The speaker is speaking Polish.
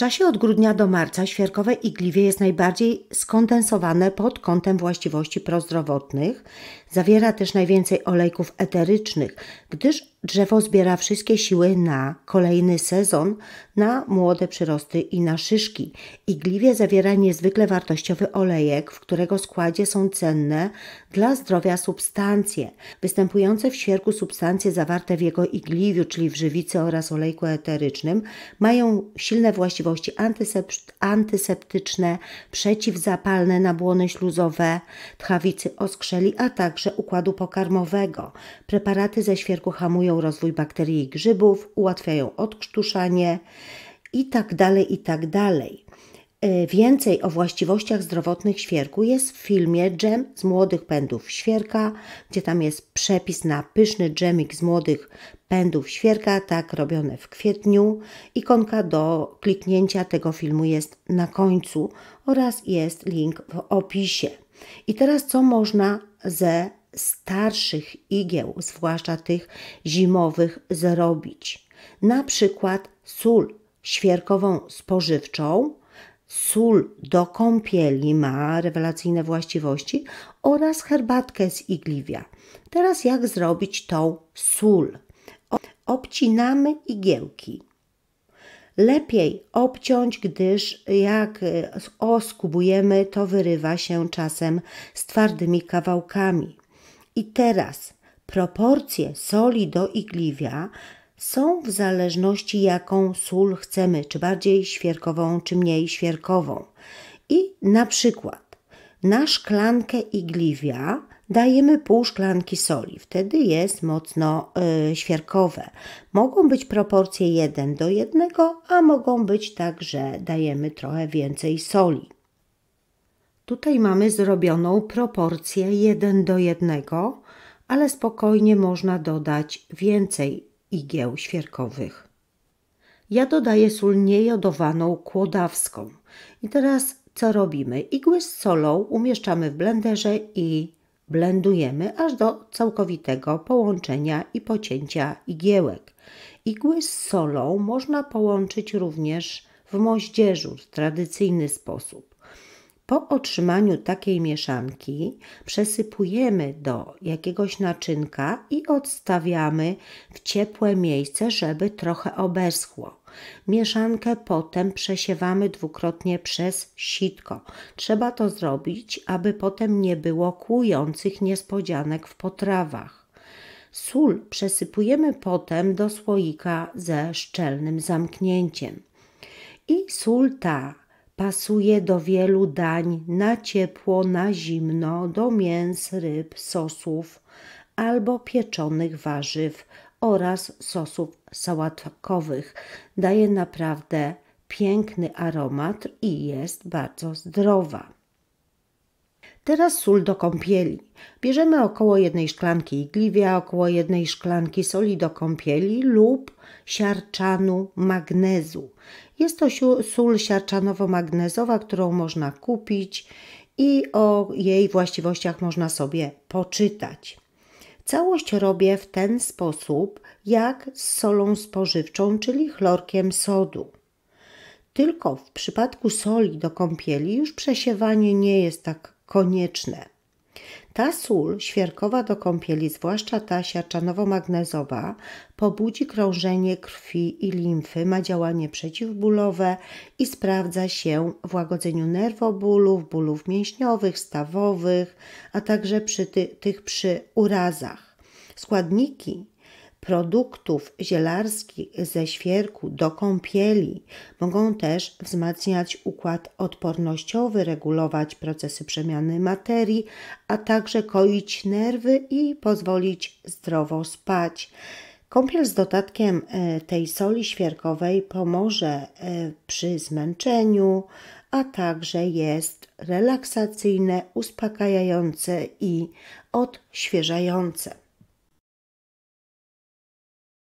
czasie od grudnia do marca świerkowe igliwie jest najbardziej skondensowane pod kątem właściwości prozdrowotnych. Zawiera też najwięcej olejków eterycznych, gdyż drzewo zbiera wszystkie siły na kolejny sezon, na młode przyrosty i na szyszki. Igliwie zawiera niezwykle wartościowy olejek, w którego składzie są cenne dla zdrowia substancje. Występujące w świerku substancje zawarte w jego igliwiu, czyli w żywicy oraz olejku eterycznym, mają silne właściwości właściwości antyseptyczne, przeciwzapalne na błony śluzowe, tchawicy oskrzeli, a także układu pokarmowego. Preparaty ze świerku hamują rozwój bakterii i grzybów, ułatwiają odkrztuszanie i tak dalej, i tak dalej. E, więcej o właściwościach zdrowotnych świerku jest w filmie Dżem z młodych pędów świerka, gdzie tam jest przepis na pyszny dżemik z młodych pędów świerka, tak robione w kwietniu. Ikonka do kliknięcia tego filmu jest na końcu oraz jest link w opisie. I teraz co można ze starszych igieł, zwłaszcza tych zimowych, zrobić? Na przykład sól świerkową spożywczą sól do kąpieli ma rewelacyjne właściwości oraz herbatkę z igliwia. Teraz jak zrobić tą sól? Obcinamy igiełki. Lepiej obciąć, gdyż jak e, oskubujemy, to wyrywa się czasem z twardymi kawałkami. I teraz proporcje soli do igliwia są w zależności jaką sól chcemy, czy bardziej świerkową, czy mniej świerkową. I na przykład na szklankę igliwia dajemy pół szklanki soli, wtedy jest mocno y, świerkowe. Mogą być proporcje 1 do 1, a mogą być tak, że dajemy trochę więcej soli. Tutaj mamy zrobioną proporcję 1 do 1, ale spokojnie można dodać więcej igieł świerkowych. Ja dodaję sól niejodowaną kłodawską. I teraz co robimy? Igły z solą umieszczamy w blenderze i blendujemy aż do całkowitego połączenia i pocięcia igiełek. Igły z solą można połączyć również w moździerzu w tradycyjny sposób. Po otrzymaniu takiej mieszanki przesypujemy do jakiegoś naczynka i odstawiamy w ciepłe miejsce, żeby trochę obeschło. Mieszankę potem przesiewamy dwukrotnie przez sitko. Trzeba to zrobić, aby potem nie było kłujących niespodzianek w potrawach. Sól przesypujemy potem do słoika ze szczelnym zamknięciem. I sól ta Pasuje do wielu dań, na ciepło, na zimno, do mięs, ryb, sosów albo pieczonych warzyw oraz sosów sałatkowych. Daje naprawdę piękny aromat i jest bardzo zdrowa. Teraz sól do kąpieli. Bierzemy około jednej szklanki igliwia, około jednej szklanki soli do kąpieli lub siarczanu magnezu. Jest to sól siarczanowo-magnezowa, którą można kupić i o jej właściwościach można sobie poczytać. Całość robię w ten sposób, jak z solą spożywczą, czyli chlorkiem sodu. Tylko w przypadku soli do kąpieli już przesiewanie nie jest tak konieczne. Ta sól świerkowa do kąpieli, zwłaszcza ta siarczanowo-magnezowa, pobudzi krążenie krwi i limfy, ma działanie przeciwbólowe i sprawdza się w łagodzeniu nerwobólów, bólów mięśniowych, stawowych, a także przy ty tych przy urazach. Składniki produktów zielarskich ze świerku do kąpieli mogą też wzmacniać układ odpornościowy, regulować procesy przemiany materii, a także koić nerwy i pozwolić zdrowo spać. Kąpiel z dodatkiem e, tej soli świerkowej pomoże e, przy zmęczeniu, a także jest relaksacyjne, uspokajające i odświeżające.